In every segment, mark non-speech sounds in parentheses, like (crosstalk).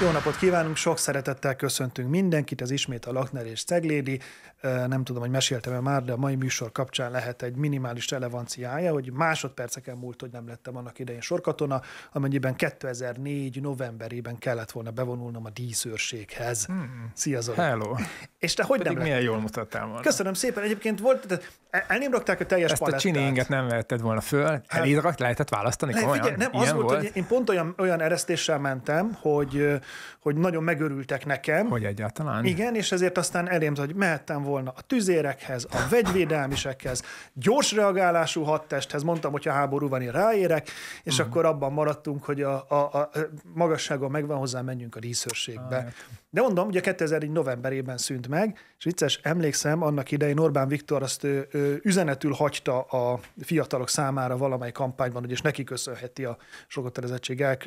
Jó napot kívánunk, sok szeretettel köszöntünk mindenkit, ez ismét a Lakner és Ceglédi. Nem tudom, hogy meséltem-e már, de a mai műsor kapcsán lehet egy minimális relevanciája, hogy másodperceken múlt, hogy nem lettem annak idején sorkatona, amennyiben 2004 novemberében kellett volna bevonulnom a díszőrséghez. Hmm. Szia Zoli. Hello. És te hogy Pedig nem milyen jól mutattál volna. Köszönöm szépen, egyébként volt, elém rakták a teljes Ezt palettát. a csininget nem vetted volna föl, hát- rakt, lehetett választani? Le, komolyan? nem, az volt, volt, hogy én pont olyan, olyan eresztéssel mentem, hogy hogy nagyon megörültek nekem. Hogy egyáltalán? Igen, és ezért aztán elém, hogy mehettem volna a tüzérekhez, a vegyvédelmisekhez, gyors reagálású hadtesthez, mondtam, hogy a háború van, én ráérek, és uh-huh. akkor abban maradtunk, hogy a, a, a magasságon megvan hozzá, menjünk a díszőrségbe. Ah, De mondom, ugye 2001. novemberében szűnt meg, és vicces, emlékszem, annak idején Orbán Viktor azt ő, ő, üzenetül hagyta a fiatalok számára valamely kampányban, hogy és neki köszönheti a sokat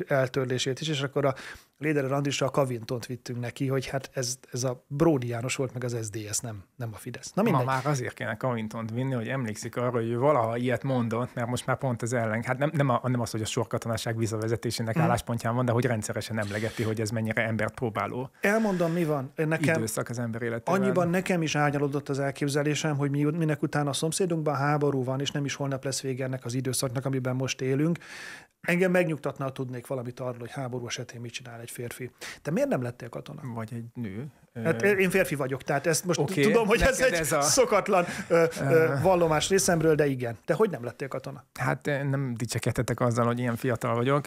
eltörlését is, és akkor a Léder Andrisra a Kavintont vittünk neki, hogy hát ez, ez a Bródi János volt, meg az SDS, nem, nem a Fidesz. Na mindegy. Ma már azért kéne Kavintont vinni, hogy emlékszik arra, hogy ő valaha ilyet mondott, mert most már pont az ellen, hát nem, nem, a, nem az, hogy a sorkatonaság visszavezetésének hmm. álláspontján van, de hogy rendszeresen emlegeti, hogy ez mennyire embert próbáló. Elmondom, mi van. Nekem időszak az ember életében. Annyiban nekem is ágyalodott az elképzelésem, hogy mi, minek után a szomszédunkban háború van, és nem is holnap lesz vége ennek az időszaknak, amiben most élünk. Engem megnyugtatna, ha tudnék valamit arról, hogy háború esetén mit csinál egy férfi. Te miért nem lettél katona? Vagy egy nő. Hát én férfi vagyok, tehát ezt most okay, tudom, hogy ez egy ez a... szokatlan ö, ö, vallomás részemről, de igen. Te hogy nem lettél katona? Hát nem dicsekedhetek azzal, hogy ilyen fiatal vagyok.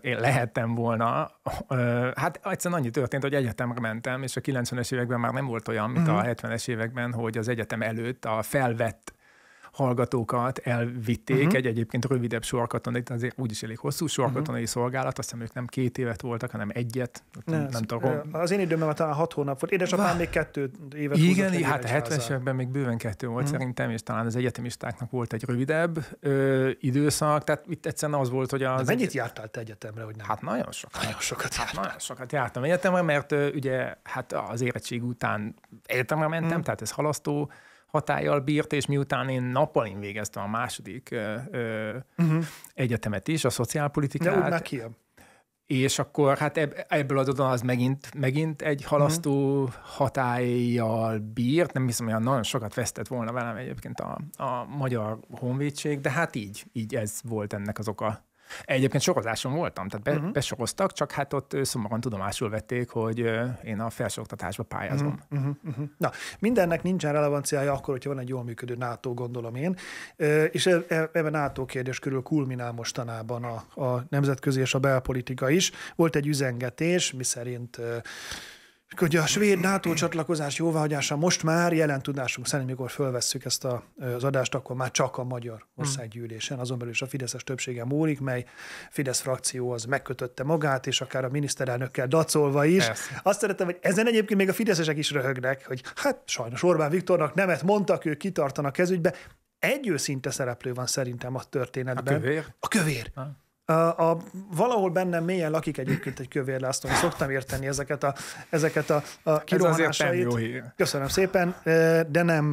Én lehettem volna. Hát egyszerűen annyi történt, hogy egyetemre mentem, és a 90-es években már nem volt olyan, mint mm-hmm. a 70-es mhm. években, hogy az egyetem előtt a felvett hallgatókat elvitték uh-huh. egy egyébként rövidebb sorkatonai, azért úgyis elég hosszú sorkatonai uh-huh. szolgálat, azt hiszem ők nem két évet voltak, hanem egyet, nem, nem tudom. Az én időmben talán hat hónap volt, édesapám Vá... még kettő évet Igen, hát a 70 években még bőven kettő volt uh-huh. szerintem, és talán az egyetemistáknak volt egy rövidebb ö, időszak, tehát itt egyszerűen az volt, hogy az... De mennyit egy... jártál te egyetemre, hogy nem? Hát nagyon sokat. Nagyon sokat hát Nagyon sokat jártam egyetemre, mert ö, ugye hát az érettség után egyetemre mentem, uh-huh. tehát ez halasztó hatállyal bírt, és miután én nappalin végeztem a második ö, uh-huh. egyetemet is, a szociálpolitikát. De úgy és akkor hát ebb, ebből adódóan az megint, megint egy mhm. halasztó uh-huh. hatályjal bírt, nem hiszem, hogy nagyon sokat vesztett volna velem egyébként a, a magyar honvédség, de hát így, így ez volt ennek az oka. Egyébként sokozáson voltam, tehát be, uh-huh. Mhm. besokoztak, csak hát ott szomorúan tudomásul vették, hogy én a felsőoktatásba pályázom. Uh-huh. Uh-huh. Na, mindennek nincsen relevanciája akkor, hogyha van egy jól működő NATO, gondolom én, és e- e- ebben NATO kérdés körül kulminál mostanában a, a nemzetközi és a belpolitika is. Volt egy üzengetés, miszerint hogy a svéd NATO csatlakozás jóváhagyása most már jelen tudásunk szerint, mikor fölvesszük ezt a, az adást, akkor már csak a magyar hmm. országgyűlésen, azon belül is a Fideszes többsége múlik, mely Fidesz frakció az megkötötte magát, és akár a miniszterelnökkel dacolva is. Persze. Azt szeretem, hogy ezen egyébként még a fideszesek is röhögnek, hogy hát sajnos Orbán Viktornak nemet mondtak, ők kitartanak kezügybe. Egy őszinte szereplő van szerintem a történetben. A kövér? A kövér. Ha. A, a, valahol bennem mélyen lakik egyébként egy kövér László, és szoktam érteni ezeket a, ezeket a, a kirohanásait. Köszönöm szépen, de nem,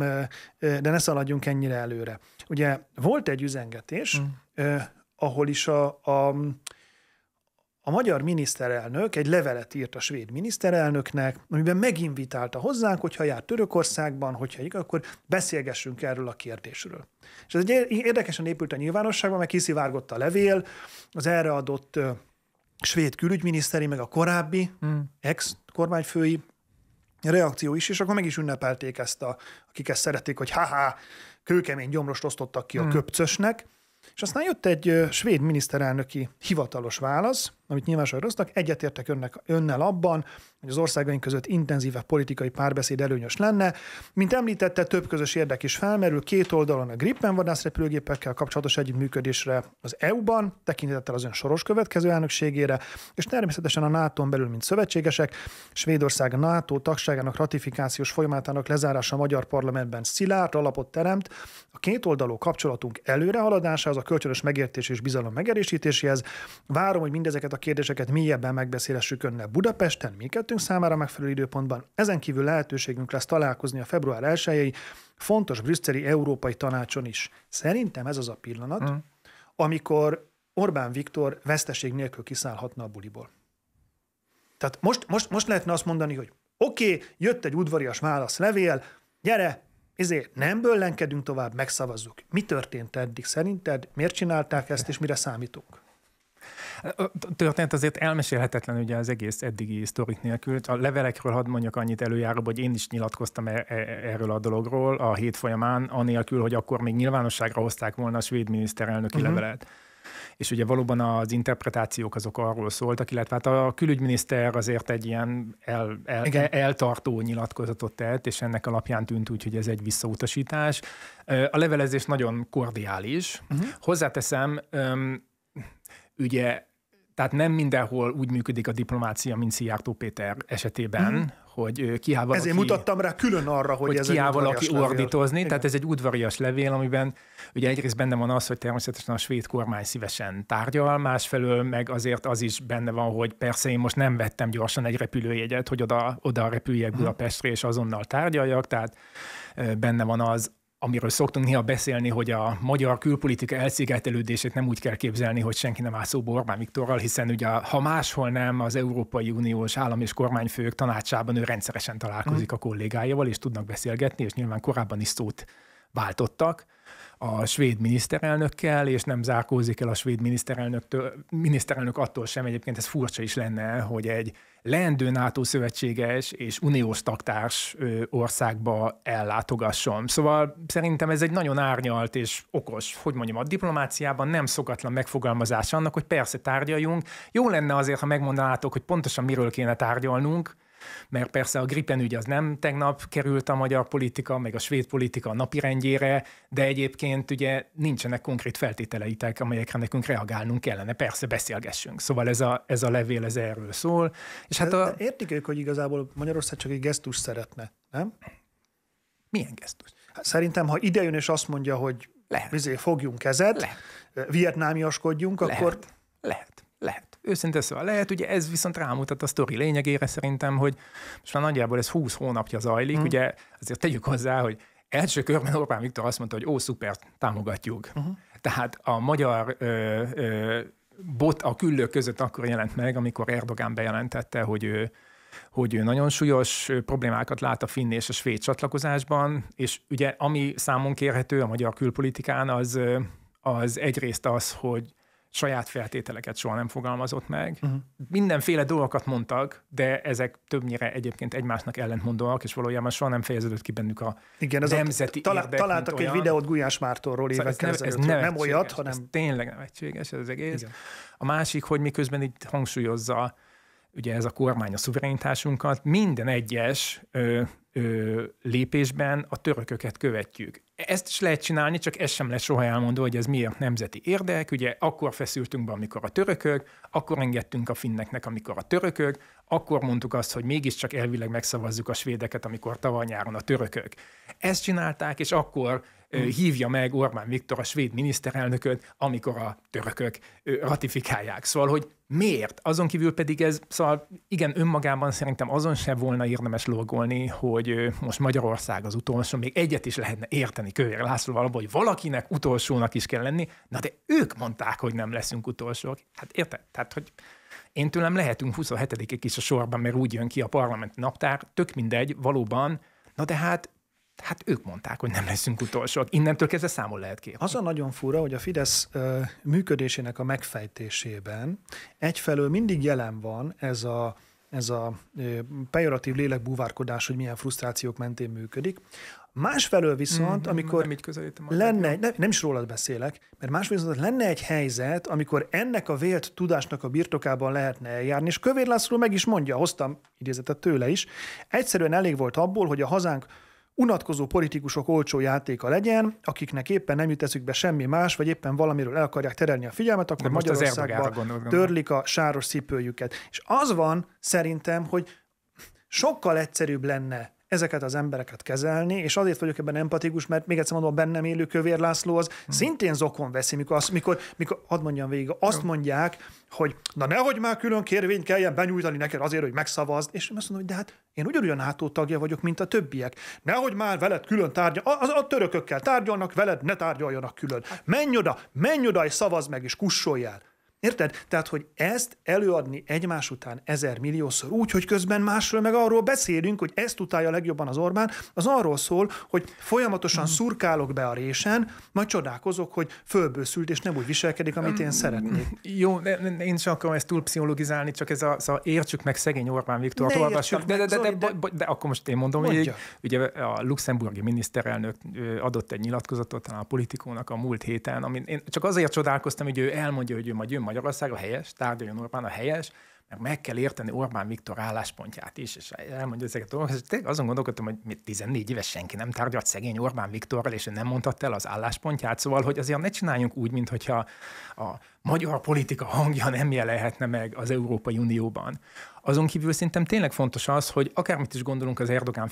de ne szaladjunk ennyire előre. Ugye volt egy üzengetés, mm. ahol is a, a a magyar miniszterelnök egy levelet írt a svéd miniszterelnöknek, amiben meginvitálta hozzánk, ha jár Törökországban, hogyha így, akkor beszélgessünk erről a kérdésről. És ez egy érdekesen épült a nyilvánosságban, mert kiszivárgott a levél, az erre adott svéd külügyminiszteri, meg a korábbi hmm. ex-kormányfői reakció is, és akkor meg is ünnepelték ezt, a, akik ezt szerették, hogy haha, kőkemény gyomrost osztottak ki hmm. a köpcösnek, és aztán jött egy svéd miniszterelnöki hivatalos válasz, amit nyilvánosra egyetértek önnek, önnel abban, hogy az országaink között intenzívebb politikai párbeszéd előnyös lenne. Mint említette, több közös érdek is felmerül, két oldalon a Gripen vadászrepülőgépekkel kapcsolatos együttműködésre az EU-ban, tekintettel az ön soros következő elnökségére, és természetesen a NATO-n belül, mint szövetségesek, Svédország NATO tagságának ratifikációs folyamatának lezárása a magyar parlamentben szilárd alapot teremt a két oldalú kapcsolatunk előrehaladásához, a kölcsönös megértés és bizalom megerősítéséhez. Várom, hogy mindezeket a kérdéseket mélyebben megbeszélessük önnel Budapesten, mindkettőnk számára megfelelő időpontban. Ezen kívül lehetőségünk lesz találkozni a február 1 fontos brüsszeli európai tanácson is. Szerintem ez az a pillanat, mm. amikor Orbán Viktor veszteség nélkül kiszállhatna a buliból. Tehát most, most, most lehetne azt mondani, hogy oké, okay, jött egy udvarias válaszlevél, gyere, ezért nem böllenkedünk tovább, megszavazzuk. Mi történt eddig szerinted? Miért csinálták ezt, és mire számítunk? Történt azért elmesélhetetlen ugye az egész eddigi sztorik nélkül. A levelekről hadd mondjak annyit előjáróbb, hogy én is nyilatkoztam e- e- erről a dologról a hét folyamán, anélkül, hogy akkor még nyilvánosságra hozták volna a svéd miniszterelnöki uh-huh. levelet és ugye valóban az interpretációk azok arról szóltak, illetve hát a külügyminiszter azért egy ilyen el, el, el, eltartó nyilatkozatot tett, és ennek alapján tűnt úgy, hogy ez egy visszautasítás. A levelezés nagyon kordiális. Uh-huh. Hozzáteszem, ugye tehát nem mindenhol úgy működik a diplomácia, mint Szijjártó Péter esetében, hmm. hogy kiáll valaki... Ezért mutattam rá külön arra, hogy, hogy ez kiáll valaki ordítozni, Igen. tehát ez egy udvarias levél, amiben ugye egyrészt benne van az, hogy természetesen a svéd kormány szívesen tárgyal, másfelől meg azért az is benne van, hogy persze én most nem vettem gyorsan egy repülőjegyet, hogy oda, oda repüljek mhm. Budapestre és azonnal tárgyaljak, tehát benne van az, amiről szoktunk néha beszélni, hogy a magyar külpolitika elszigetelődését nem úgy kell képzelni, hogy senki nem áll szóba Orbán Viktorral, hiszen ugye ha máshol nem, az Európai Uniós állam és kormányfők tanácsában ő rendszeresen találkozik mm. a kollégáival, és tudnak beszélgetni, és nyilván korábban is szót váltottak a svéd miniszterelnökkel, és nem zárkózik el a svéd miniszterelnöktől, miniszterelnök attól sem, egyébként ez furcsa is lenne, hogy egy leendő NATO szövetséges és uniós taktárs országba ellátogasson. Szóval szerintem ez egy nagyon árnyalt és okos, hogy mondjam, a diplomáciában nem szokatlan megfogalmazás annak, hogy persze tárgyaljunk. Jó lenne azért, ha megmondanátok, hogy pontosan miről kéne tárgyalnunk, mert persze a Gripen ügy az nem tegnap került a magyar politika, meg a svéd politika a napirendjére, de egyébként ugye nincsenek konkrét feltételeitek, amelyekre nekünk reagálnunk kellene. Persze beszélgessünk. Szóval ez a, ez a levél, ez erről szól. És hát a... Értik ők, hogy igazából Magyarország csak egy gesztus szeretne, nem? Milyen gesztus? Hát szerintem, ha idejön és azt mondja, hogy lehet. Vizé, fogjunk kezet, lehet. vietnámiaskodjunk, lehet. akkor... Lehet, lehet, lehet őszinte szóval lehet, ugye ez viszont rámutat a sztori lényegére szerintem, hogy most már nagyjából ez 20 hónapja zajlik, mm. ugye azért tegyük hozzá, hogy első körben Orbán Viktor azt mondta, hogy ó, szuper, támogatjuk. Uh-huh. Tehát a magyar ö, ö, bot a küllők között akkor jelent meg, amikor Erdogán bejelentette, hogy ő, hogy ő nagyon súlyos problémákat lát a finn és a svéd csatlakozásban, és ugye ami számon kérhető a magyar külpolitikán, az, az egyrészt az, hogy saját feltételeket soha nem fogalmazott meg. Uh-huh. Mindenféle dolgokat mondtak, de ezek többnyire egyébként egymásnak ellentmondóak, és valójában soha nem fejeződött ki bennük a Igen, ez nemzeti a, érdek, Találtak egy videót Gulyás Mártonról évekkel szóval ez, ez nem, nem olyat, hanem... Ez tényleg nevetséges ez az egész. Igen. A másik, hogy miközben itt hangsúlyozza ugye ez a kormány a szuverenitásunkat, minden egyes ö, ö, lépésben a törököket követjük. Ezt is lehet csinálni, csak ez sem lesz soha elmondva, hogy ez miért nemzeti érdek. Ugye akkor feszültünk be, amikor a törökök, akkor engedtünk a finneknek, amikor a törökök, akkor mondtuk azt, hogy mégiscsak elvileg megszavazzuk a svédeket, amikor tavaly nyáron a törökök. Ezt csinálták, és akkor Mm. hívja meg Orbán Viktor a svéd miniszterelnököt, amikor a törökök ratifikálják. Szóval, hogy miért? Azon kívül pedig ez, szóval igen, önmagában szerintem azon sem volna érdemes logolni, hogy most Magyarország az utolsó, még egyet is lehetne érteni Kövér Lászlóval, hogy valakinek utolsónak is kell lenni, na de ők mondták, hogy nem leszünk utolsók. Hát érted? Tehát, hogy én tőlem lehetünk 27 ek is a sorban, mert úgy jön ki a parlament naptár, tök mindegy, valóban, na de hát hát ők mondták, hogy nem leszünk utolsók. Innentől kezdve számol lehet ki. Az a nagyon fura, hogy a Fidesz ö, működésének a megfejtésében egyfelől mindig jelen van ez a ez a pejoratív lélekbúvárkodás, hogy milyen frusztrációk mentén működik. Másfelől viszont, mm, amikor nem lenne, nem, nem is rólad beszélek, mert másfelől viszont lenne egy helyzet, amikor ennek a vélt tudásnak a birtokában lehetne eljárni, és Kövér László meg is mondja, hoztam idézetet tőle is, egyszerűen elég volt abból, hogy a hazánk unatkozó politikusok olcsó játéka legyen, akiknek éppen nem jut eszükbe semmi más, vagy éppen valamiről el akarják terelni a figyelmet, akkor Magyarországban törlik a sáros cipőjüket. És az van szerintem, hogy sokkal egyszerűbb lenne ezeket az embereket kezelni, és azért vagyok ebben empatikus, mert még egyszer mondom, a bennem élő Kövér László az hmm. szintén zokon veszi, mikor, azt, mikor, mikor hadd mondjam végig, azt mondják, hogy na nehogy már külön kérvényt kelljen benyújtani neked azért, hogy megszavazd, és azt mondom, hogy de hát én ugyanolyan NATO tagja vagyok, mint a többiek. Nehogy már veled külön tárgyal, a, a törökökkel tárgyalnak, veled ne tárgyaljanak külön. Hát- menj oda, menj oda, és szavazd meg, és kussoljál. Érted? Tehát, hogy ezt előadni egymás után ezer milliószor úgy, hogy közben másról meg arról beszélünk, hogy ezt utálja legjobban az Orbán, az arról szól, hogy folyamatosan mhm. szurkálok be a résen, majd csodálkozok, hogy fölbőszült és nem úgy viselkedik, amit én szeretnék. Jó, én sem akarom ezt túl pszichologizálni, csak ez a, a értsük meg szegény Orbán Viktor, olvassuk. De, de, de, de, de, de akkor most én mondom, hogy ugye a luxemburgi miniszterelnök adott egy nyilatkozatot a politikónak a múlt héten, amin én csak azért csodálkoztam, hogy ő elmondja, hogy ő majd jön majd Magyarország a helyes, tárgyaljon Orbán a helyes, meg meg kell érteni Orbán Viktor álláspontját is, és elmondja ezeket a dolgokat, és tényleg azon gondolkodtam, hogy 14 éves senki nem tárgyalt szegény Orbán Viktorral, és ő nem mondhatta el az álláspontját, szóval, hogy azért ne csináljunk úgy, mintha a magyar politika hangja nem jelenhetne meg az Európai Unióban. Azon kívül szerintem tényleg fontos az, hogy akármit is gondolunk az Erdogán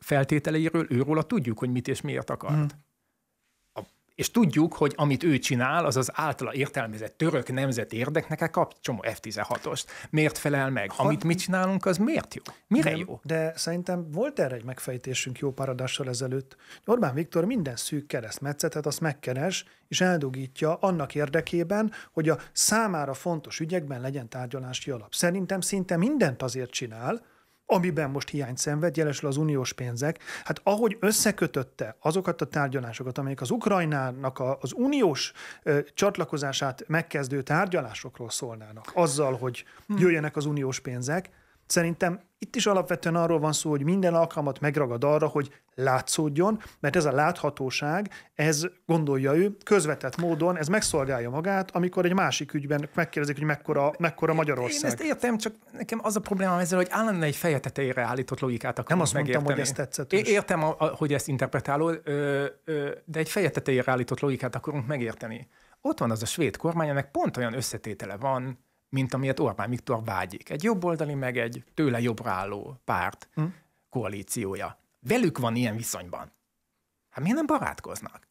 feltételeiről, a tudjuk, hogy mit és miért akart. Mm. És tudjuk, hogy amit ő csinál, az az általa értelmezett török nemzeti érdeknek kap csomó F-16-ost. Miért felel meg? Ha... Amit mi csinálunk, az miért jó? Mire nem, jó? De szerintem volt erre egy megfejtésünk jó paradással ezelőtt. Orbán Viktor minden szűk keresztmetszetet azt megkeres, és eldugítja annak érdekében, hogy a számára fontos ügyekben legyen tárgyalási alap. Szerintem szinte mindent azért csinál, amiben most hiány szenved, jelesül az uniós pénzek, hát ahogy összekötötte azokat a tárgyalásokat, amelyek az Ukrajnának a, az uniós ö, csatlakozását megkezdő tárgyalásokról szólnának, azzal, hogy jöjjenek az uniós pénzek, Szerintem itt is alapvetően arról van szó, hogy minden alkalmat megragad arra, hogy látszódjon, mert ez a láthatóság, ez gondolja ő, közvetett módon ez megszolgálja magát, amikor egy másik ügyben megkérdezik, hogy mekkora, mekkora Magyarország. Én ezt értem, csak nekem az a probléma ezzel, hogy állandóan egy feje tetejére állított logikát akarunk Nem azt megérteni. mondtam, hogy ez tetszett. Értem, hogy ezt interpretálod, de egy feje tetejére állított logikát akarunk megérteni. Ott van az a svéd kormány, ennek pont olyan összetétele van, mint amilyet Orbán Viktor vágyik. Egy jobboldali, meg egy tőle jobbra álló párt hm? koalíciója. Velük van ilyen viszonyban. Hát miért nem barátkoznak?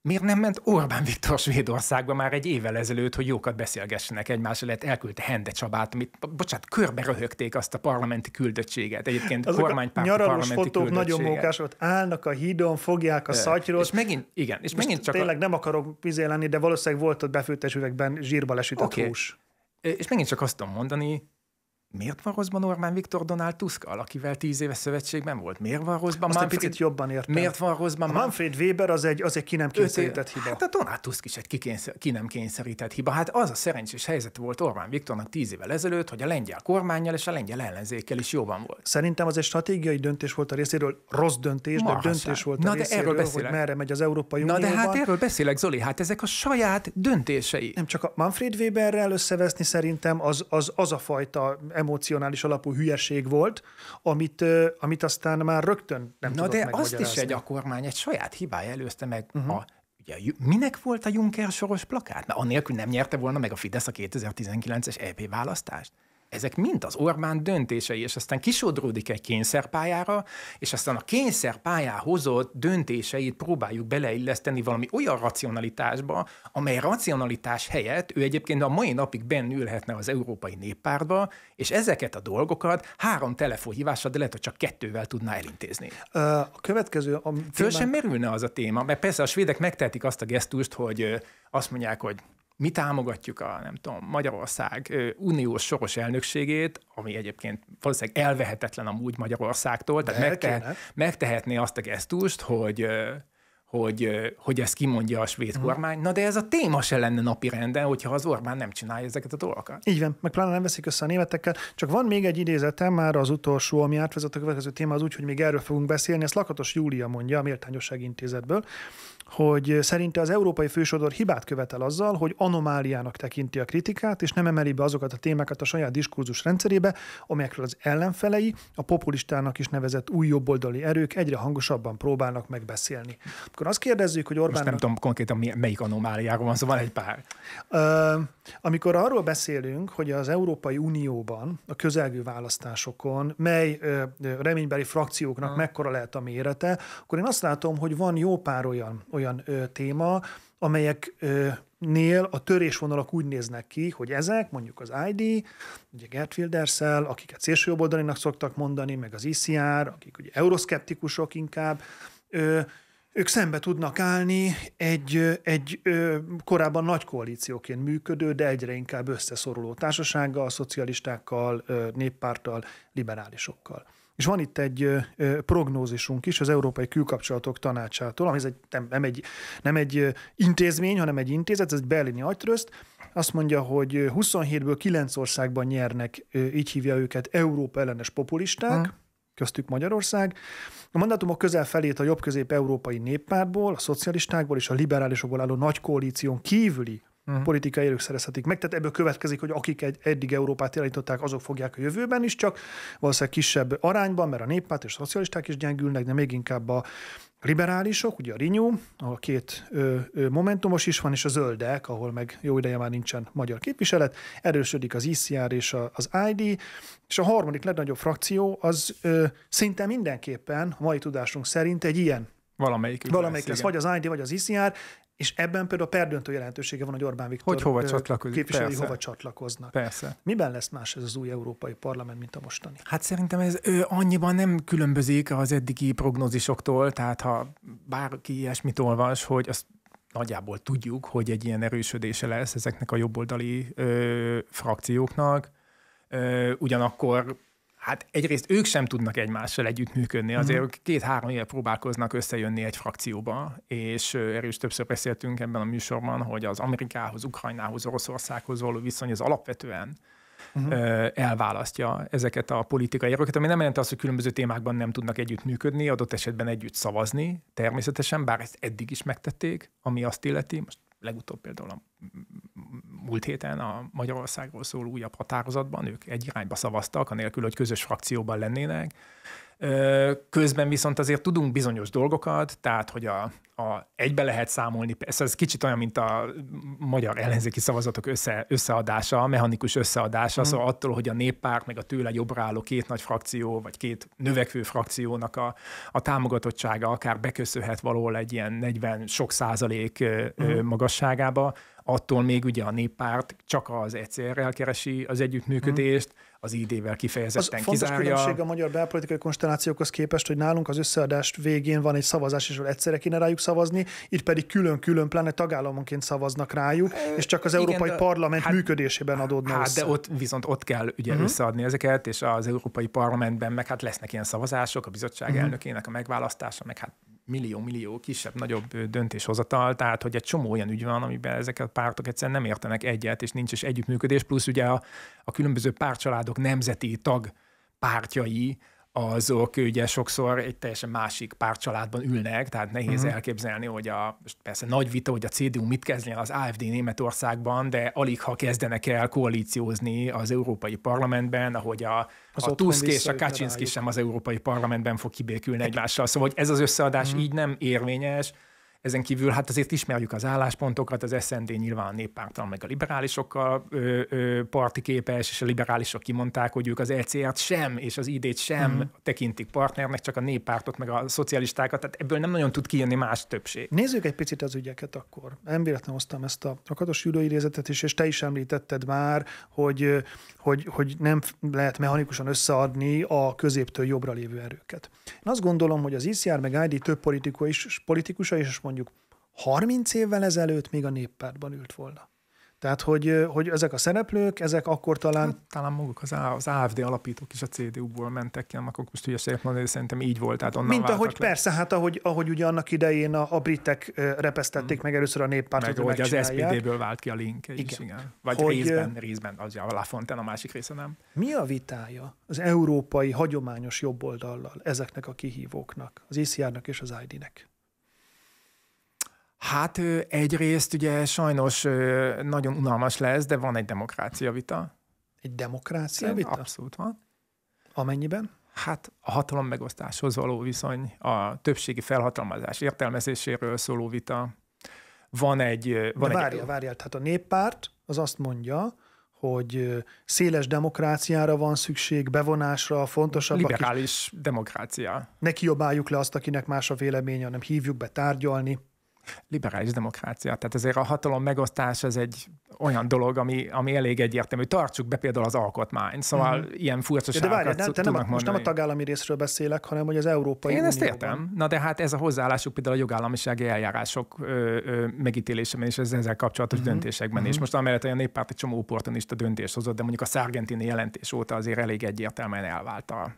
Miért nem ment Orbán Viktor Svédországba már egy évvel ezelőtt, hogy jókat beszélgessenek egymás lehet elküldte Hende Csabát, amit, bocsánat, körbe röhögték azt a parlamenti küldöttséget. Egyébként Azok kormánypárti a parlamenti fotók nagyon volt. állnak a hídon, fogják a szatyrot. És megint, igen, és megint csak... Tényleg a... nem akarok vizélni, de valószínűleg volt ott befőttes üvegben zsírba lesütött okay. hús. És megint csak azt tudom mondani, miért van rosszban Orbán Viktor Donald Tusk, akivel tíz éve szövetségben volt? Miért van rosszban Manfred... picit jobban értem. Miért van rosszban Manfred Weber az egy, az egy ki nem kényszerített hiba. Hát a Donald Tusk is egy kikényszer, ki nem kényszerített hiba. Hát az a szerencsés helyzet volt Orbán Viktornak tíz évvel ezelőtt, hogy a lengyel kormányjal és a lengyel ellenzékkel is jobban volt. Szerintem az egy stratégiai döntés volt a részéről, rossz döntés, Marhaszán. de döntés volt Na a de részéről, erről beszélek. hogy merre megy az Európai Unió. Na de hát erről beszélek, Zoli, hát ezek a saját döntései. Nem csak a Manfred Weberrel összeveszni szerintem az, az, az a fajta emocionális alapú hülyeség volt, amit, amit aztán már rögtön nem Na de azt is egy a kormány egy saját hibája előzte meg uh-huh. a Ja, minek volt a Juncker soros plakát? Na, annélkül nem nyerte volna meg a Fidesz a 2019-es EP választást ezek mind az Orbán döntései, és aztán kisodródik egy kényszerpályára, és aztán a kényszerpályá hozott döntéseit próbáljuk beleilleszteni valami olyan racionalitásba, amely racionalitás helyett ő egyébként a mai napig bennülhetne az Európai Néppártba, és ezeket a dolgokat három telefonhívással, de lehet, hogy csak kettővel tudná elintézni. A következő... A témán... Föl sem merülne az a téma, mert persze a svédek megtehetik azt a gesztust, hogy azt mondják, hogy mi támogatjuk a, nem tudom, Magyarország uniós soros elnökségét, ami egyébként valószínűleg elvehetetlen amúgy Magyarországtól, tehát megtehet, megtehetné azt a gesztust, hogy hogy, hogy ezt kimondja a svéd hmm. kormány. Na de ez a téma se lenne napi renden, hogyha az Orbán nem csinálja ezeket a dolgokat. Így van, meg pláne nem veszik össze a németekkel. Csak van még egy idézetem, már az utolsó, ami átvezet a következő téma, az úgy, hogy még erről fogunk beszélni. Ezt Lakatos Júlia mondja a Méltányosság Intézetből hogy szerinte az európai fősodor hibát követel azzal, hogy anomáliának tekinti a kritikát, és nem emeli be azokat a témákat a saját diskurzus rendszerébe, amelyekről az ellenfelei, a populistának is nevezett új jobboldali erők egyre hangosabban próbálnak megbeszélni. Akkor azt kérdezzük, hogy Orbán... Most nem tudom konkrétan melyik anomáliáról van, szóval egy pár. amikor arról beszélünk, hogy az Európai Unióban a közelgő választásokon mely reménybeli frakcióknak mekkora lehet a mérete, akkor én azt látom, hogy van jó pár olyan, olyan ö, téma, amelyek ö, nél a törésvonalak úgy néznek ki, hogy ezek, mondjuk az ID, ugye Gert Wildersel, akiket szélsőjobboldalinak szoktak mondani, meg az ICR, akik ugye euroszkeptikusok inkább, ö, ők szembe tudnak állni egy, egy ö, korábban nagy koalícióként működő, de egyre inkább összeszoruló társasággal, szocialistákkal, ö, néppárttal, liberálisokkal. És van itt egy prognózisunk is az Európai Külkapcsolatok Tanácsától, ami ez egy, nem, nem, egy, nem egy intézmény, hanem egy intézet, ez egy berlini agytrözt, azt mondja, hogy 27-ből 9 országban nyernek, így hívja őket, Európa ellenes populisták, hmm. köztük Magyarország. A mandátumok közel felét a jobb-közép-európai néppártból, a szocialistákból és a liberálisokból álló nagy koalíción kívüli uh-huh. politikai erők szerezhetik meg. Tehát ebből következik, hogy akik egy, eddig Európát irányították, azok fogják a jövőben is, csak valószínűleg kisebb arányban, mert a néppárt és a szocialisták is gyengülnek, de még inkább a liberálisok, ugye a Rinyó, a két ö, ö, momentumos is van, és a zöldek, ahol meg jó ideje már nincsen magyar képviselet, erősödik az ICR és a, az ID, és a harmadik legnagyobb frakció az ö, szinte mindenképpen, a mai tudásunk szerint egy ilyen Valamelyik. Valamelyik lesz, lesz vagy az ID, vagy az ICR. És ebben például perdöntő jelentősége van, hogy Orbán Viktor hogy hova csatlakozik, képviselői persze. hova csatlakoznak. Persze. Miben lesz más ez az új Európai Parlament, mint a mostani? Hát szerintem ez ő, annyiban nem különbözik az eddigi prognózisoktól, tehát ha bárki ilyesmit olvas, hogy azt nagyjából tudjuk, hogy egy ilyen erősödése lesz ezeknek a jobboldali ö, frakcióknak, ö, ugyanakkor Hát egyrészt ők sem tudnak egymással együttműködni, mhm. azért hmm. két-három éve próbálkoznak összejönni egy frakcióba, és erről is többször beszéltünk ebben a műsorban, hogy az Amerikához, Ukrajnához, Oroszországhoz való viszony az alapvetően uh-huh. elválasztja ezeket a politikai erőket, ami nem jelenti azt, hogy különböző témákban nem tudnak együttműködni, adott esetben együtt szavazni, természetesen, bár ezt eddig is megtették, ami azt illeti, most legutóbb például a múlt héten a Magyarországról szóló újabb határozatban ők egy irányba szavaztak, anélkül, hogy közös frakcióban lennének. Közben viszont azért tudunk bizonyos dolgokat, tehát hogy a, a egybe lehet számolni, ez ez kicsit olyan, mint a magyar ellenzéki szavazatok össze, összeadása, a mechanikus összeadása, mm. szóval attól, hogy a néppárt meg a tőle jobbra álló két nagy frakció, vagy két növekvő frakciónak a, a támogatottsága akár beköszönhet valahol egy ilyen 40 sok százalék mm. magasságába, attól még ugye a néppárt csak az egyszerrel keresi az együttműködést, mm az idével kifejezetten az fontos különbség a magyar belpolitikai konstellációkhoz képest, hogy nálunk az összeadást végén van egy szavazás, és egyszerre kéne rájuk szavazni, itt pedig külön-külön, pláne tagállamonként szavaznak rájuk, és csak az Igen, Európai de, Parlament hát, működésében adódna Hát össze. de ott viszont ott kell ugye uh-huh. összeadni ezeket, és az Európai Parlamentben meg hát lesznek ilyen szavazások, a bizottság uh-huh. elnökének a megválasztása, meg hát millió-millió kisebb-nagyobb döntéshozatal, tehát hogy egy csomó olyan ügy van, amiben ezek a pártok egyszerűen nem értenek egyet, és nincs is együttműködés, plusz ugye a, a különböző pártcsaládok nemzeti tag pártjai, azok ugye sokszor egy teljesen másik pártcsaládban ülnek, tehát nehéz uh-huh. elképzelni, hogy a, persze nagy vita, hogy a CDU mit kezdjen az AFD Németországban, de alig ha kezdenek el koalíciózni az Európai Parlamentben, ahogy a, az a Tusk és a Kaczynszki sem az Európai Parlamentben fog kibékülni egymással. Szóval hogy ez az összeadás uh-huh. így nem érvényes, ezen kívül hát azért ismerjük az álláspontokat, az SND nyilván a néppártal, meg a liberálisokkal ö, ö, parti képes, és a liberálisok kimondták, hogy ők az ECR-t sem, és az ID-t sem mm. tekintik partnernek, csak a néppártot, meg a szocialistákat, tehát ebből nem nagyon tud kijönni más többség. Nézzük egy picit az ügyeket akkor. Nem véletlenül hoztam ezt a rakatos Júló idézetet is, és te is említetted már, hogy, hogy, hogy nem lehet mechanikusan összeadni a középtől jobbra lévő erőket. Én azt gondolom, hogy az ICR meg ID több politikus, politikusa, is és mondjuk mondjuk 30 évvel ezelőtt még a néppártban ült volna. Tehát, hogy, hogy ezek a szereplők, ezek akkor talán... Hát, talán maguk az, az AFD alapítók is a CDU-ból mentek ki, annak most hülyeségek mondani, de szerintem így volt, tehát onnan Mint ahogy le. persze, hát ahogy, ahogy ugye annak idején a, a britek repesztették hmm. meg először a néppártot, meg, hogy az SPD-ből vált ki a link igen. is, igen. Vagy hogy, részben, részben, az a Lafonten, a másik része nem. Mi a vitája az európai hagyományos jobboldallal ezeknek a kihívóknak, az ICR-nak és az ID-nek? Hát egyrészt ugye sajnos nagyon unalmas lesz, de van egy demokrácia vita. Egy demokrácia vita? Abszolút van. Amennyiben? Hát a hatalom megosztáshoz való viszony, a többségi felhatalmazás értelmezéséről szóló vita. Van egy... Van De várjál, egy... várjál, tehát hát a néppárt az azt mondja, hogy széles demokráciára van szükség, bevonásra, fontosabb. Liberális akik... demokrácia. Ne kiabáljuk le azt, akinek más a véleménye, hanem hívjuk be tárgyalni liberális demokrácia, Tehát azért a hatalom megosztás az egy olyan dolog, ami, ami elég egyértelmű. Tartsuk be például az alkotmányt, szóval uh-huh. ilyen furcsaságokat de várj, nem, te nem a, Most nem a tagállami részről beszélek, hanem hogy az európai Én ezt értem. Na de hát ez a hozzáállásuk például a jogállamisági eljárások ö, ö, megítélésemben és ezzel kapcsolatos uh-huh. döntésekben uh-huh. is. Mhm. Most amellett a néppárt egy csomó opportunista döntés hozott, de mondjuk a szargentini jelentés óta azért elég egyértelműen elvált a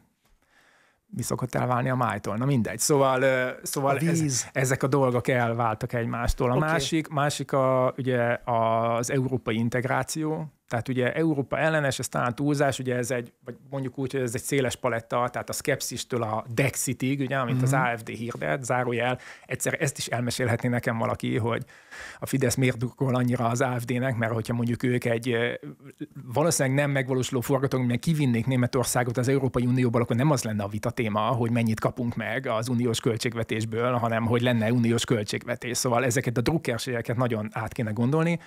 mi szokott elválni a májtól. Na mindegy. Szóval, szóval a ez, ezek a dolgok elváltak egymástól. A okay. másik, másik a, ugye az európai integráció, tehát ugye Európa ellenes, ez talán túlzás, ugye ez egy, vagy mondjuk úgy, hogy ez egy széles paletta, tehát a szkepszistől a Dexitig, ugye, amit mm-hmm. az mhm. AFD hirdet, zárójel, egyszer ezt is elmesélhetné nekem valaki, hogy a Fidesz miért drukkol annyira az AFD-nek, mert hogyha mondjuk ők egy valószínűleg nem megvalósuló mert kivinnék Németországot az Európai Unióból, akkor nem az lenne a vita téma, hogy mennyit kapunk meg az uniós költségvetésből, hanem hogy lenne uniós költségvetés. Szóval ezeket a drukkerségeket nagyon át kéne gondolni.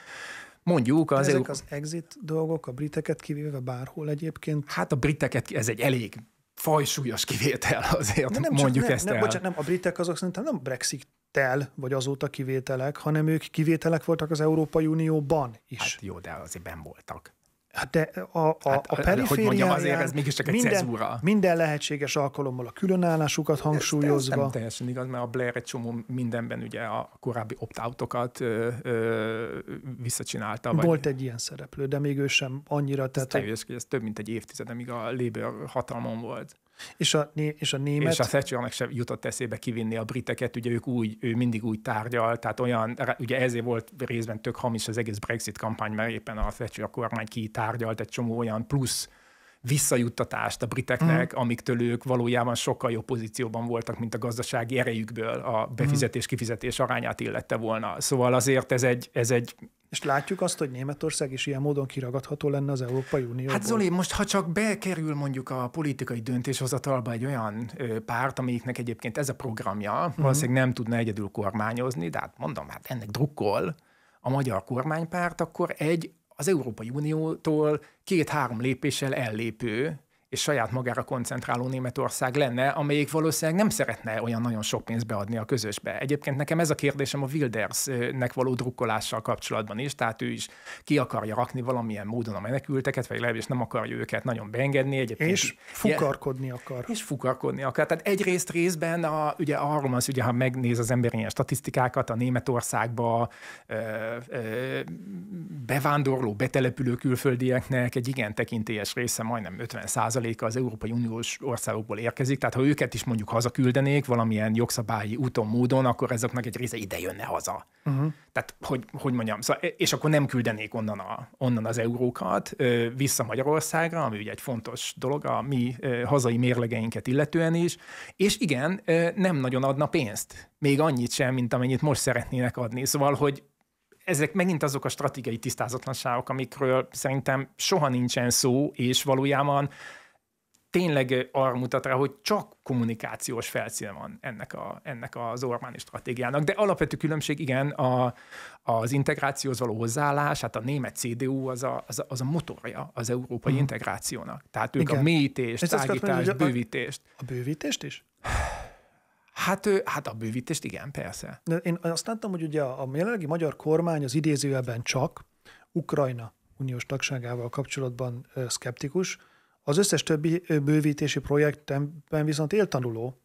Mondjuk az... Ezek az exit dolgok, a briteket kivéve bárhol egyébként. Hát a briteket, ez egy elég fajsúlyos kivétel azért, nem mondjuk csak, ezt nem, el. Bocsánat, nem, a britek azok szerintem nem Brexit tel, vagy azóta kivételek, hanem ők kivételek voltak az Európai Unióban is. Hát jó, de azért ben voltak. Hát de a, a, hát, a perifériáján hogy mondjam, azért ez mégiscsak egy minden, cezúra. Minden lehetséges alkalommal a különállásukat hangsúlyozva. Ez, ez nem teljesen igaz, mert a Blair egy csomó mindenben ugye a korábbi opt-outokat ö, ö, visszacsinálta. Vagy... Volt egy ilyen szereplő, de még ő sem annyira. Ez tehát, teljes, hogy ez több mint egy évtized, amíg a Labour hatalmon volt. És a, és a német... És a Thatchernek sem jutott eszébe kivinni a briteket, ugye ők úgy, ő mindig úgy tárgyal, tehát olyan, ugye ezért volt részben tök hamis az egész Brexit kampány, mert éppen a Thatcher kormány tárgyalt egy csomó olyan plusz visszajuttatást a briteknek, mm. amiktől ők valójában sokkal jobb pozícióban voltak, mint a gazdasági erejükből a befizetés-kifizetés arányát illette volna. Szóval azért ez egy, ez egy és látjuk azt, hogy Németország is ilyen módon kiragadható lenne az Európai Unióból. Hát Zoli, most ha csak bekerül mondjuk a politikai döntéshozatalba egy olyan ö, párt, amelyiknek egyébként ez a programja, uh-huh. valószínűleg nem tudna egyedül kormányozni, de hát mondom, hát ennek drukkol a magyar kormánypárt, akkor egy az Európai Uniótól két-három lépéssel ellépő és saját magára koncentráló Németország lenne, amelyik valószínűleg nem szeretne olyan nagyon sok pénzt beadni a közösbe. Egyébként nekem ez a kérdésem a Wildersnek való drukkolással kapcsolatban is, tehát ő is ki akarja rakni valamilyen módon a menekülteket, vagy legalábbis nem akarja őket nagyon beengedni. Egyébként és fukarkodni ilyen, akar. És fukarkodni akar. Tehát egyrészt részben, a, ugye arról van ugye ha megnéz az ember ilyen statisztikákat, a Németországba ö, ö, bevándorló, betelepülő külföldieknek egy igen tekintélyes része, majdnem 50 10%-a az Európai Uniós országokból érkezik, tehát ha őket is mondjuk hazaküldenék valamilyen jogszabályi úton, módon, akkor ezeknek egy része ide jönne haza. Uh-huh. Tehát, hogy, hogy mondjam, szóval, és akkor nem küldenék onnan, a, onnan az eurókat vissza Magyarországra, ami ugye egy fontos dolog a mi hazai mérlegeinket illetően is, és igen, nem nagyon adna pénzt, még annyit sem, mint amennyit most szeretnének adni. Szóval, hogy ezek megint azok a stratégiai tisztázatlanságok, amikről szerintem soha nincsen szó, és valójában tényleg arra mutat rá, hogy csak kommunikációs felszín van ennek, a, ennek az Orbáni stratégiának. De alapvető különbség igen, a, az integrációhoz való hozzáállás, hát a német CDU az a, az a, az a motorja az európai hmm. integrációnak. Tehát ők igen. a mélyítést, tágítást, bővítést. A bővítést is? Hát, hát a bővítést igen, persze. De én azt láttam, hogy ugye a jelenlegi magyar kormány az idézőjelben csak Ukrajna uniós tagságával kapcsolatban szkeptikus, az összes többi bővítési projektemben viszont éltanuló,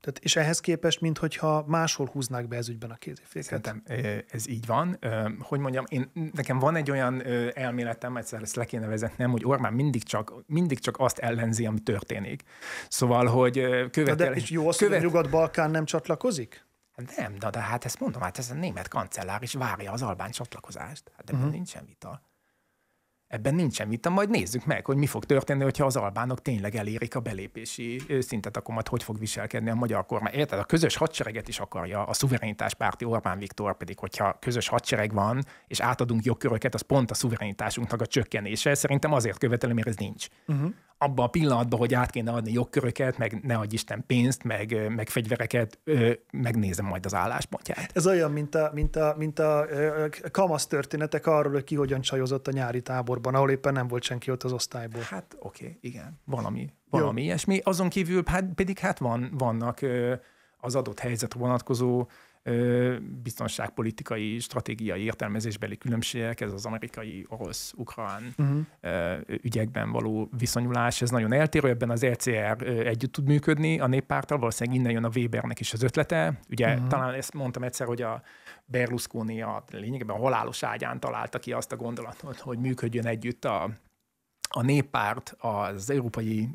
tehát, és ehhez képest, mintha máshol húznák be ez ügyben a kéziféket. Szerintem ez így van. Hogy mondjam, én, nekem van egy olyan elméletem, egyszer ezt le kéne vezetnem, hogy Orbán mindig csak, mindig csak azt ellenzi, ami történik. Szóval, hogy követel... De, de és jó az, követ... hogy a Nyugat-Balkán nem csatlakozik? Nem, de, de hát ezt mondom, hát ez a német kancellár is várja az albán csatlakozást. Hát de uh-huh. Mhm. nincsen vita ebben nincsen vita, majd nézzük meg, hogy mi fog történni, hogyha az albánok tényleg elérik a belépési szintet, akkor majd hogy fog viselkedni a magyar kormány. Érted? A közös hadsereget is akarja a párti Orbán Viktor, pedig hogyha közös hadsereg van, és átadunk jogköröket, az pont a szuverenitásunknak a csökkenése. Szerintem azért követelem, mert ez nincs. Uh-huh abban a pillanatban, hogy át kéne adni jogköröket, meg ne adj Isten pénzt, meg, meg fegyvereket, megnézem majd az álláspontját. Ez olyan, mint a, mint a, mint a kamasz történetek arról, hogy ki hogyan csajozott a nyári táborban, ahol éppen nem volt senki ott az osztályból. Hát oké, okay, igen, valami, valami ilyesmi. Azon kívül hát, pedig hát van, vannak az adott helyzet vonatkozó biztonságpolitikai, stratégiai értelmezésbeli különbségek, ez az amerikai, orosz, ukrán uh-huh. ügyekben való viszonyulás, ez nagyon eltérő, ebben az LCR e együtt tud működni a néppárttal, valószínűleg innen jön a Webernek is az ötlete. Ugye uh-huh. talán ezt mondtam egyszer, hogy a Berlusconi a lényegében a halálos ágyán találta ki azt a gondolatot, hogy működjön együtt a a néppárt, az európai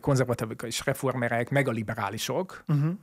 konzervatívok és reformerek, meg a liberálisok, uh-huh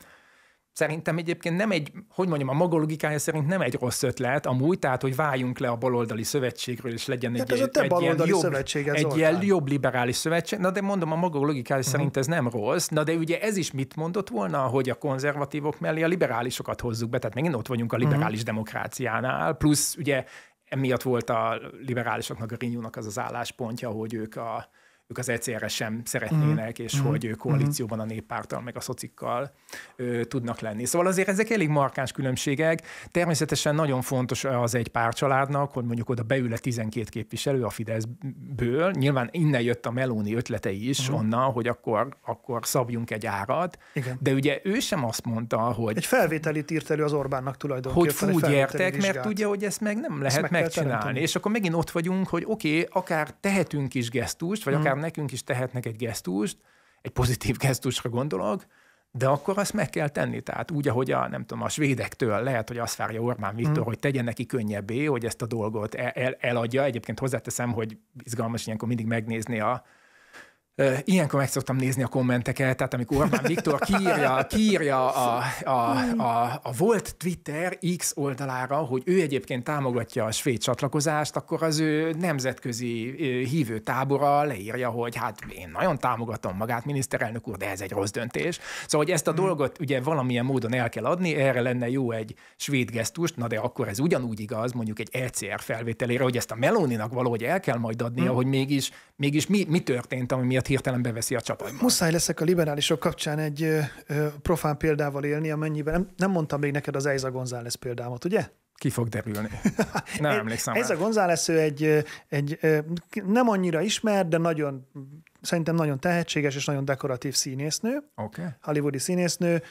szerintem egyébként nem egy, hogy mondjam, a maga logikája szerint nem egy rossz ötlet amúgy, tehát hogy váljunk le a baloldali szövetségről, és legyen hát egy, ez egy, egy, ilyen jobb, egy ilyen jobb liberális szövetség. Na de mondom, a maga logikája uh-huh. szerint ez nem rossz. Na de ugye ez is mit mondott volna, hogy a konzervatívok mellé a liberálisokat hozzuk be, tehát megint ott vagyunk a mhm. liberális uh-huh. demokráciánál, plusz ugye emiatt volt a liberálisoknak, a Rinyúnak az az álláspontja, hogy ők a ők az ECR-re sem mhm. szeretnének, és mm hogy ők mhm. koalícióban a néppártal, meg a szocikkal ö, tudnak lenni. Szóval azért ezek elég markáns különbségek. Természetesen nagyon fontos az egy családnak, hogy mondjuk oda beül 12 képviselő a Fideszből. Nyilván innen jött a Melóni ötlete is, mm. onnan, hogy akkor, akkor szabjunk egy árat. Igen. De ugye ő sem azt mondta, hogy... Egy felvételit írt elő az Orbánnak tulajdonképpen. Hogy fúgyertek, mert tudja, hogy ezt meg nem lehet ezt meg megcsinálni. És akkor megint ott vagyunk, hogy oké, okay, akár tehetünk is gesztust, vagy mm. akár akár nekünk is tehetnek egy gesztust, egy pozitív (laughs) gesztusra gondolok, de akkor azt meg kell tenni. Tehát úgy, ahogy a, nem tudom, a svédektől lehet, hogy azt várja Orbán Viktor, mm. hogy tegyen neki könnyebbé, hogy ezt a dolgot el, el, eladja. Egyébként hozzáteszem, hogy izgalmas ilyenkor mindig megnézni a, Ilyenkor meg szoktam nézni a kommenteket, tehát amikor Orbán Viktor kiírja, kiírja a, a, a, a volt Twitter X oldalára, hogy ő egyébként támogatja a svéd csatlakozást, akkor az ő nemzetközi tábora leírja, hogy hát én nagyon támogatom magát, miniszterelnök úr, de ez egy rossz döntés. Szóval, hogy ezt a hmm. dolgot ugye valamilyen módon el kell adni, erre lenne jó egy svéd gesztust, na de akkor ez ugyanúgy igaz, mondjuk egy ECR felvételére, hogy ezt a Meloninak valahogy el kell majd adnia, hmm. hogy mégis, mégis mi, mi történt, ami miatt hirtelen beveszi a csapat. Muszáj leszek a liberálisok kapcsán egy ö, ö, profán példával élni, amennyiben nem, nem mondtam még neked az Eiza González példámat, ugye? Ki fog derülni? (laughs) Nem emlékszem. Ez a González, ő egy, egy nem annyira ismert, de nagyon szerintem nagyon tehetséges és nagyon dekoratív színésznő. Okay. Hollywoodi színésznő.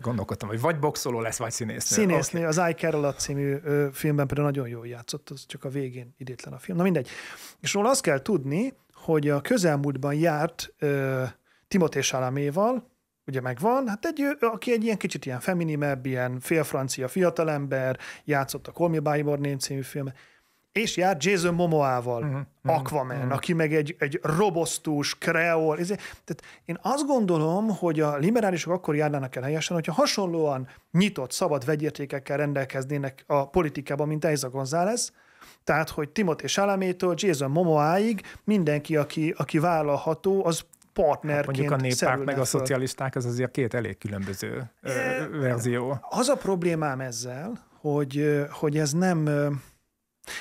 Gondolkodtam, hogy vagy boxoló lesz, vagy színésznő. Színésznő. Okay. Az I, Alatt című filmben például nagyon jól játszott, az csak a végén idétlen a film. Na mindegy. És róla azt kell tudni, hogy a közelmúltban járt ö, Timothée Salaméval, ugye megvan, hát egy, aki egy ilyen kicsit ilyen feminimebb, ilyen félfrancia fiatalember, játszott a Call Me By Your Name című filmet, és jár Jason Momoával, uh-huh, mhm, mhm, Aquaman, uh-huh. aki meg egy, egy robosztus, kreol. Ezért, tehát én azt gondolom, hogy a liberálisok akkor járnának el helyesen, hogyha hasonlóan nyitott, szabad vegyértékekkel rendelkeznének a politikában, mint Eiza González, tehát, hogy és Chalamétól Jason Momoáig mindenki, aki, aki vállalható, az partnerként hát Mondjuk a néppárt meg a szocialisták, az azért két elég különböző e, verzió. Az a problémám ezzel, hogy, hogy ez nem...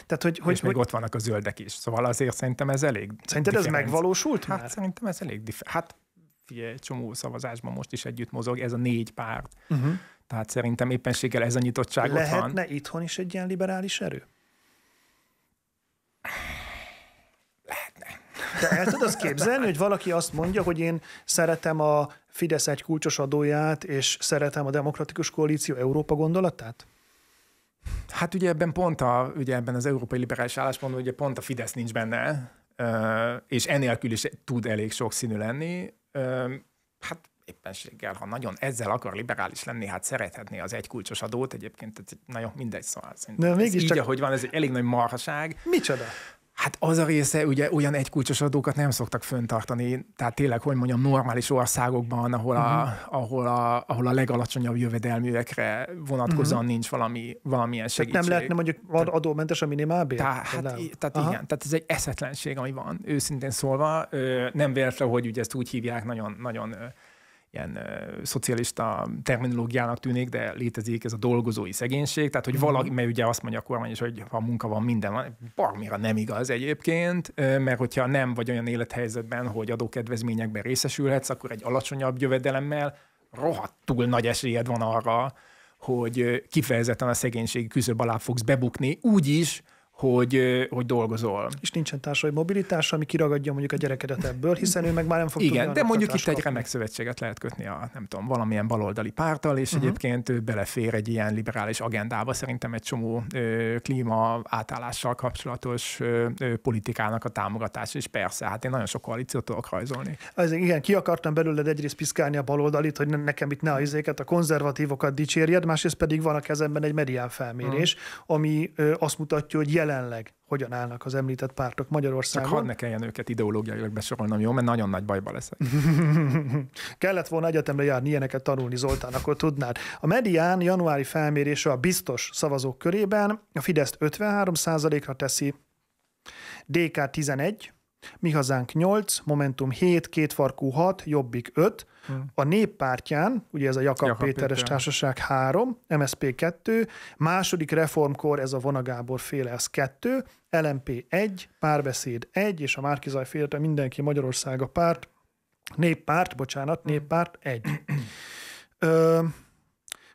Tehát, hogy, és hogy, még ott vannak a zöldek is, szóval azért szerintem ez elég... Szerinted differenc. ez megvalósult hát már? Hát szerintem ez elég... Dif... Hát figyelj, csomó szavazásban most is együtt mozog ez a négy párt. Uh-huh. Tehát szerintem éppenséggel ez a nyitottság Lehetne ott van. Lehetne itthon is egy ilyen liberális erő? Lehetne. Te el tudod azt képzelni, hogy valaki azt mondja, hogy én szeretem a Fidesz egy kulcsos adóját, és szeretem a demokratikus koalíció Európa gondolatát? Hát ugye ebben pont a, ugye ebben az európai liberális álláspontban ugye pont a Fidesz nincs benne, és enélkül is tud elég sok színű lenni. Hát éppenséggel, ha nagyon ezzel akar liberális lenni, hát szerethetné az egykulcsos adót, egyébként ez nagyon mindegy szóval. De mégis így, csak... ahogy van, ez egy elég nagy marhaság. Micsoda? Hát az a része, ugye olyan egykulcsos adókat nem szoktak föntartani, tehát tényleg, hogy mondjam, normális országokban, ahol a, uh-huh. ahol a, ahol a legalacsonyabb jövedelműekre vonatkozóan uh-huh. nincs valami, valamilyen segítség. Tehát nem lehetne mondjuk adómentes a minimálbér? Hát tehát, hát, tehát igen, tehát ez egy eszetlenség, ami van, őszintén szólva. Nem véletlen, hogy ugye ezt úgy hívják nagyon, nagyon ilyen szocialista terminológiának tűnik, de létezik ez a dolgozói szegénység, tehát hogy mhm. valaki, mert ugye azt mondja a kormány is, hogy ha munka van, minden van, barmira nem igaz egyébként, mert hogyha nem vagy olyan élethelyzetben, hogy adókedvezményekben részesülhetsz, akkor egy alacsonyabb jövedelemmel rohadtul nagy esélyed van arra, hogy kifejezetten a szegénység küszöb alá fogsz bebukni, úgy is, hogy, hogy dolgozol. És nincsen társadalmi mobilitás, ami kiragadja mondjuk a gyerekedet ebből, hiszen ő meg már nem fog Igen, tudni de mondjuk itt egy remek szövetséget lehet kötni a, nem tudom, valamilyen baloldali pártal, és uh-huh. egyébként ő belefér egy ilyen liberális agendába, szerintem egy csomó ö, klíma átállással kapcsolatos ö, ö, politikának a támogatása, és persze, hát én nagyon sok koalíciót tudok rajzolni. Ez, igen, ki akartam belőled egyrészt piszkálni a baloldalit, hogy nekem itt ne a izéket, a konzervatívokat dicsérjed, másrészt pedig van a kezemben egy medián felmérés, uh-huh. ami ö, azt mutatja, hogy jelenleg hogyan állnak az említett pártok Magyarországon. Csak hadd ne kelljen őket ideológiailag besorolnom, jó? Mert nagyon nagy bajba leszek. (laughs) Kellett volna egyetemre járni, ilyeneket tanulni, Zoltán, akkor tudnád. A medián januári felmérése a biztos szavazók körében a Fideszt 53%-ra teszi, DK 11, mi hazánk 8, Momentum 7, Kétfarkú 6, Jobbik 5, hmm. a néppártyán, ugye ez a Jakab, Jakab Péteres Péter. Társaság 3, MSP 2, második reformkor ez a Vonagábor féle, ez 2, LMP 1, Párbeszéd 1, és a Márkizaj félte mindenki Magyarországa párt, néppárt, bocsánat, hmm. néppárt 1. Ö,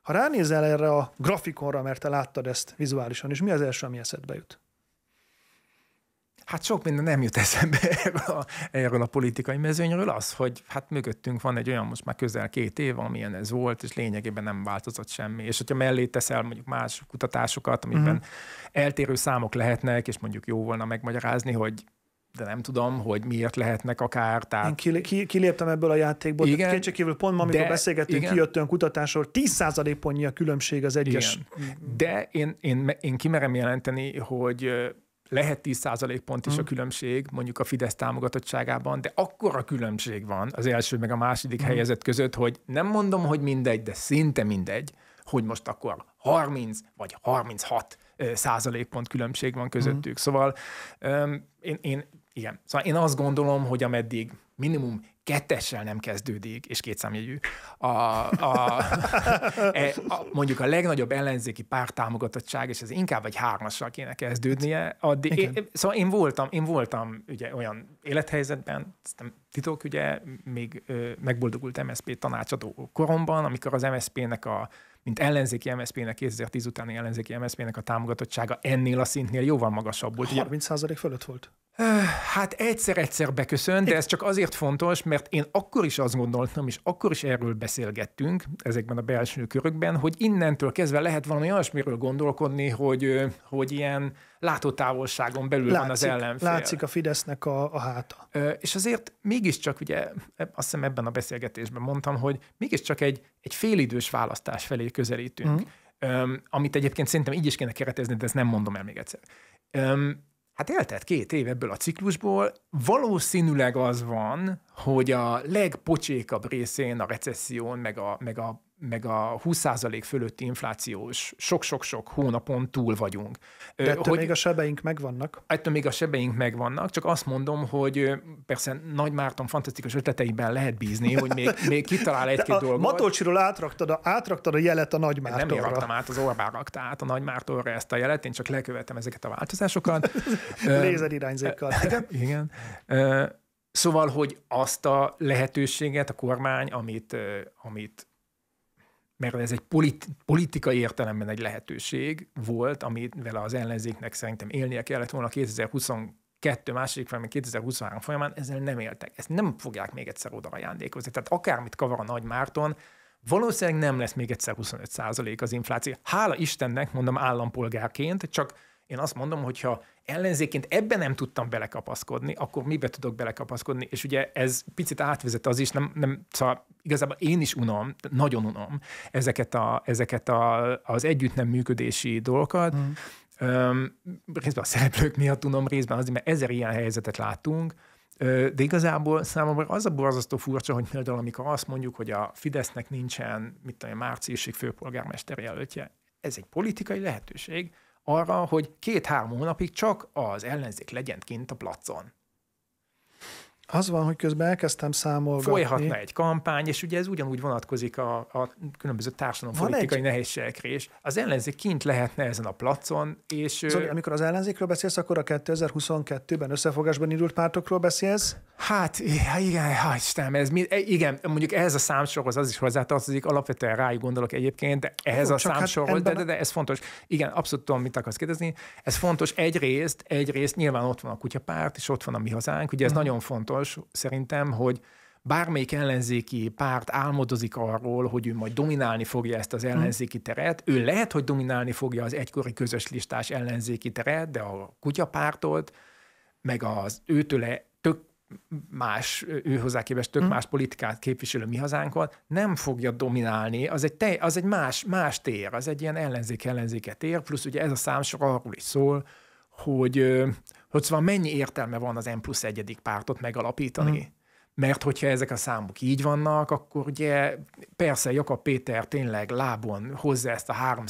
ha ránézel erre a grafikonra, mert te láttad ezt vizuálisan, és mi az első, ami eszedbe jut? Hát sok minden nem jut eszembe erről a, erről a politikai mezőnyről, az, hogy hát mögöttünk van egy olyan most már közel két év, amilyen ez volt, és lényegében nem változott semmi. És hogyha mellé teszel mondjuk más kutatásokat, amiben mm. eltérő számok lehetnek, és mondjuk jó volna megmagyarázni, hogy de nem tudom, hogy miért lehetnek akár. Tehát... Én kiléptem ebből a játékból. Igen, kívül pont ma, amikor de, beszélgettünk, igen. kijött olyan kutatásról, 10 ponnyi a különbség az egyes. Igen. De én, én, én kimerem jelenteni, hogy lehet 10 pont is a hm. különbség, mondjuk a Fidesz támogatottságában, de akkora különbség van az első meg a második hm. helyezett között, hogy nem mondom, hogy mindegy, de szinte mindegy, hogy most akkor 30 vagy 36 százalékpont különbség van hm. közöttük. Mm. Szóval um, én, én igen. Szóval én azt gondolom, hogy ameddig minimum kettessel nem kezdődik, és két a, a, e, a, mondjuk a legnagyobb ellenzéki párt támogatottság, és ez inkább egy hármassal kéne kezdődnie. Addig, én, szóval én voltam, én voltam ugye olyan élethelyzetben, titok, ugye, még ö, megboldogult MSZP tanácsadó koromban, amikor az MSZP-nek a mint ellenzéki MSZP-nek, 2010 utáni ellenzéki MSZP-nek a támogatottsága ennél a szintnél jóval magasabb volt. 30% fölött volt? Hát egyszer-egyszer beköszön, de ez csak azért fontos, mert én akkor is azt gondoltam, és akkor is erről beszélgettünk ezekben a belső körökben, hogy innentől kezdve lehet valami olyasmiről gondolkodni, hogy, hogy ilyen látótávolságon belül látszik, van az ellenfél. Látszik a Fidesznek a, a háta. És azért mégiscsak ugye, e, azt hiszem ebben a beszélgetésben mondtam, hogy mégiscsak egy egy félidős választás felé közelítünk, mm. Öm, amit egyébként szerintem így is kéne keretezni, de ezt nem mondom el még egyszer. Öm, hát eltelt két év ebből a ciklusból, valószínűleg az van, hogy a legpocsékabb részén a recesszión, meg a, meg a meg a 20% fölötti inflációs sok-sok-sok hónapon túl vagyunk. De ettől hogy, még a sebeink megvannak. Ettől még a sebeink megvannak, csak azt mondom, hogy persze Nagy Márton fantasztikus ötleteiben lehet bízni, hogy még, (laughs) még kitalál egy-két dolgot. Matolcsiról átraktad a, átraktad a jelet a Nagy Mártonra. Nem én raktam át, az Orbán rakta át a Nagy Mártonra ezt a jelet, én csak lekövetem ezeket a változásokat. (laughs) Lézer irányzékkal. (laughs) Igen. Szóval, hogy azt a lehetőséget a kormány, amit, amit mert ez egy politi- politikai értelemben egy lehetőség volt, amivel az ellenzéknek szerintem élnie kellett volna 2022 második fel, 2023 folyamán, ezzel nem éltek. Ezt nem fogják még egyszer oda ajándékozni. Tehát akármit kavar a Nagy Márton, valószínűleg nem lesz még egyszer 25 az infláció. Hála Istennek, mondom állampolgárként, csak én azt mondom, hogy ha ellenzéként ebben nem tudtam belekapaszkodni, akkor mibe tudok belekapaszkodni? És ugye ez picit átvezet az is, nem, nem szóval igazából én is unom, nagyon unom ezeket, a, ezeket a, az együtt nem működési dolgokat, mm. Öm, részben a szereplők miatt unom, részben azért, mert ezer ilyen helyzetet látunk, de igazából számomra az a borzasztó furcsa, hogy például amikor azt mondjuk, hogy a Fidesznek nincsen, mit tudom én, márciusig főpolgármester jelöltje, ez egy politikai lehetőség, arra, hogy két-három hónapig csak az ellenzék legyen kint a placon. Az van, hogy közben elkezdtem számolgatni. Folyhatna egy kampány, és ugye ez ugyanúgy vonatkozik a, a különböző társadalompolitikai egy... nehézségekre, is. az ellenzék kint lehetne ezen a placon, és... Zoli, amikor az ellenzékről beszélsz, akkor a 2022-ben összefogásban indult pártokról beszélsz? Hát, hát igen, hát Istenem, ez mi, e- igen, mondjuk ehhez a számsorhoz az is hozzátartozik, alapvetően rájuk gondolok egyébként, de ehhez Jó, a hát számsorhoz, hát de, de, de, ez fontos. Igen, abszolút tudom, mit akarsz kérdezni. Ez fontos egyrészt, egyrészt nyilván ott van a kutyapárt, és ott van a mi hazánk, ugye ez mm. nagyon fontos, fontos szerintem, hogy bármelyik ellenzéki párt álmodozik arról, hogy ő majd dominálni fogja ezt az mhm. ellenzéki teret. Ő lehet, hogy dominálni fogja az egykori közös listás ellenzéki teret, de a kutyapártot, meg az őtőle tök más, őhozzá képest tök mm. más politikát képviselő mi hazánkat nem fogja dominálni, az egy, te, az egy más, más tér, az egy ilyen ellenzék-ellenzéke tér, plusz ugye ez a számsor arról is szól, hogy, hogy szóval mennyi értelme van az M plusz egyedik pártot megalapítani. Mm. Mert hogyha ezek a számok így vannak, akkor ugye persze Jakab Péter tényleg lábon hozza ezt a 3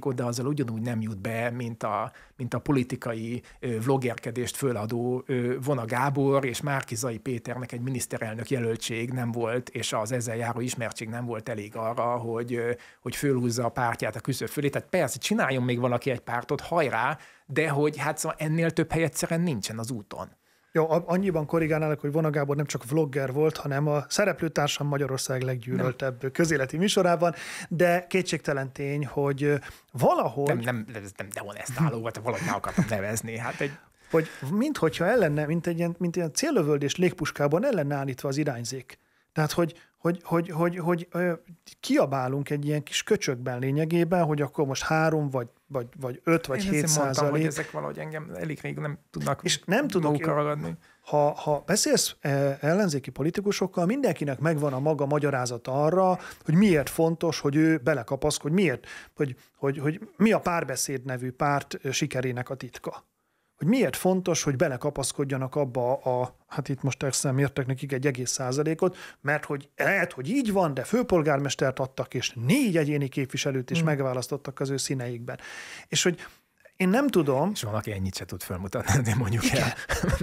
ot de azzal ugyanúgy nem jut be, mint a, mint a politikai vloggerkedést föladó Vona Gábor és Márkizai Péternek egy miniszterelnök jelöltség nem volt, és az ezzel járó ismertség nem volt elég arra, hogy, hogy fölhúzza a pártját a küszöb fölé. Tehát persze csináljon még valaki egy pártot, hajrá, de hogy hát szóval ennél több egyszerűen nincsen az úton. Jó, annyiban korrigálnálok, hogy Vona Gábor nem csak vlogger volt, hanem a szereplőtársam Magyarország leggyűlöltebb nem. közéleti műsorában, de kétségtelen tény, hogy valahol... Nem, nem, nem, nem álló, volt, valahogy meg akartam nevezni. Hát egy hogy minthogyha ellenne, mint egy ilyen, mint ilyen célövöldés légpuskában ellenállítva az irányzék. Tehát, hogy, hogy, hogy, hogy, hogy, hogy kiabálunk egy ilyen kis köcsökben lényegében, hogy akkor most három vagy vagy, vagy öt vagy Én százalék. hogy ezek valahogy engem elég rég nem tudnak És nem tudok ragadni. Ha, ha beszélsz e, ellenzéki politikusokkal, mindenkinek megvan a maga magyarázata arra, hogy miért fontos, hogy ő belekapaszkodj, miért, hogy, hogy, hogy mi a párbeszéd nevű párt sikerének a titka hogy miért fontos, hogy belekapaszkodjanak abba a, hát itt most exem mértek nekik egy egész százalékot, mert hogy lehet, hogy így van, de főpolgármestert adtak, és négy egyéni képviselőt is mm. megválasztottak az ő színeikben. És hogy én nem tudom... És valaki ennyit se tud felmutatni, de mondjuk igen, el.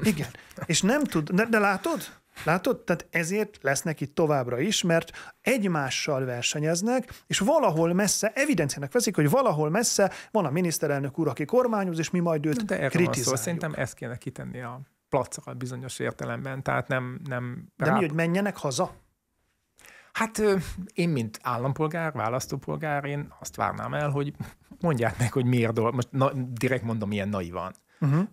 Igen, és nem tud, de, de látod? Látod? Tehát ezért lesz neki továbbra is, mert egymással versenyeznek, és valahol messze, evidenciának veszik, hogy valahol messze van a miniszterelnök úr, aki kormányoz, és mi majd őt De kritizáljuk. Szó, szerintem ezt kéne kitenni a placal bizonyos értelemben, tehát nem... nem De rá... mi, hogy menjenek haza? Hát én, mint állampolgár, választópolgár, én azt várnám el, hogy mondják meg, hogy miért dolgozik. Most na, direkt mondom, ilyen naivan. Uh-huh.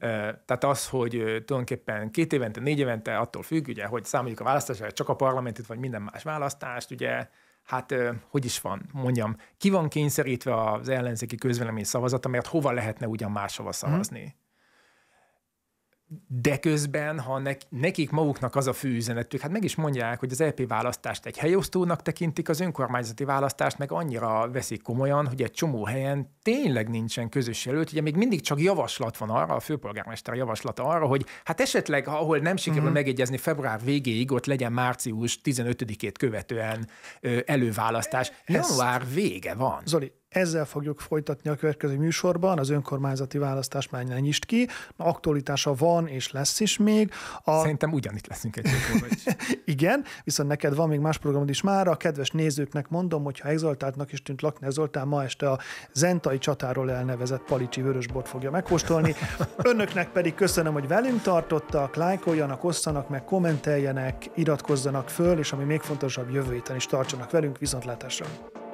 Tehát az, hogy tulajdonképpen két évente, négy évente, attól függ, ugye, hogy számoljuk a választásokat, csak a parlamentet vagy minden más választást, ugye, hát hogy is van, mondjam, ki van kényszerítve az ellenzéki közvelemény szavazata, mert hova lehetne ugyan máshova uh-huh. szavazni? Uh-huh de közben, ha nek, nekik maguknak az a fő üzenetük, hát meg is mondják, hogy az LP e választást egy helyosztónak tekintik, az önkormányzati választást meg annyira veszik komolyan, hogy egy csomó helyen tényleg nincsen közös jelölt. Ugye még mindig csak javaslat van arra, a főpolgármester javaslata arra, hogy hát esetleg, ahol nem sikerül uh-huh. megegyezni február végéig, ott legyen március 15-ét követően ö, előválasztás. Ezt... Január vége van. Zoli, ezzel fogjuk folytatni a következő műsorban, az önkormányzati választás már nyisd ki. Na, aktualitása van és lesz is még. A... Szerintem ugyanitt leszünk egy (laughs) Igen, viszont neked van még más programod is már. A kedves nézőknek mondom, hogy ha is tűnt Lakner Zoltán, ma este a Zentai csatáról elnevezett Palicsi Vörösbort fogja megkóstolni. (laughs) Önöknek pedig köszönöm, hogy velünk tartottak, lájkoljanak, osszanak meg, kommenteljenek, iratkozzanak föl, és ami még fontosabb, jövő héten is tartsanak velünk, viszontlátásra!